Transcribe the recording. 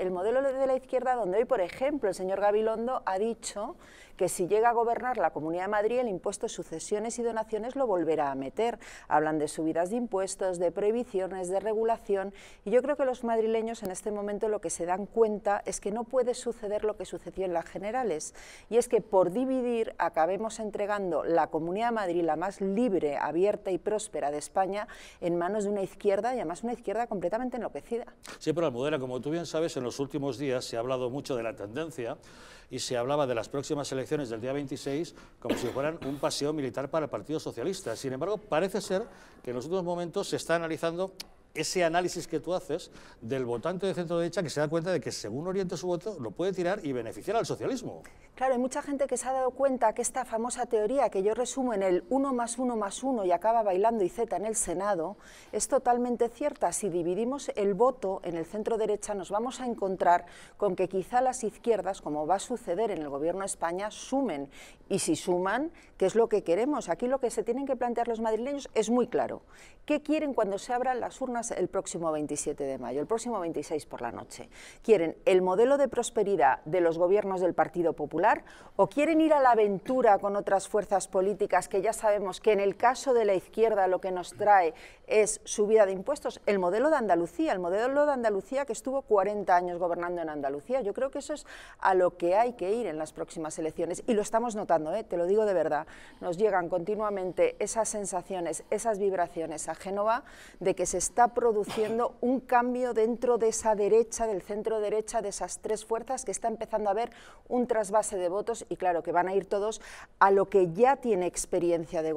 El modelo de la izquierda, donde hoy, por ejemplo, el señor Gabilondo ha dicho que si llega a gobernar la Comunidad de Madrid, el impuesto de sucesiones y donaciones lo volverá a meter. Hablan de subidas de impuestos, de prohibiciones, de regulación, y yo creo que los madrileños en este momento lo que se dan cuenta es que no puede suceder lo que sucedió en las generales, y es que por dividir acabemos entregando la Comunidad de Madrid, la más libre, abierta y próspera de España, en manos de una izquierda, y además una izquierda completamente enloquecida. Sí, pero Almudena, como tú bien sabes, en los últimos días se ha hablado mucho de la tendencia y se hablaba de las próximas elecciones del día 26 como si fueran un paseo militar para el Partido Socialista. Sin embargo, parece ser que en los últimos momentos se está analizando ese análisis que tú haces del votante de centro derecha que se da cuenta de que según oriente su voto lo puede tirar y beneficiar al socialismo. Claro, hay mucha gente que se ha dado cuenta que esta famosa teoría que yo resumo en el 1 más 1 más 1 y acaba bailando y Z en el Senado es totalmente cierta. Si dividimos el voto en el centro derecha nos vamos a encontrar con que quizá las izquierdas, como va a suceder en el gobierno de España, sumen. Y si suman, ¿qué es lo que queremos? Aquí lo que se tienen que plantear los madrileños es muy claro. ¿Qué quieren cuando se abran las urnas el próximo 27 de mayo, el próximo 26 por la noche. ¿Quieren el modelo de prosperidad de los gobiernos del Partido Popular o quieren ir a la aventura con otras fuerzas políticas que ya sabemos que en el caso de la izquierda lo que nos trae es subida de impuestos? El modelo de Andalucía, el modelo de Andalucía que estuvo 40 años gobernando en Andalucía. Yo creo que eso es a lo que hay que ir en las próximas elecciones y lo estamos notando, ¿eh? te lo digo de verdad. Nos llegan continuamente esas sensaciones, esas vibraciones a Génova de que se está produciendo un cambio dentro de esa derecha, del centro derecha, de esas tres fuerzas, que está empezando a haber un trasvase de votos y claro que van a ir todos a lo que ya tiene experiencia de gobierno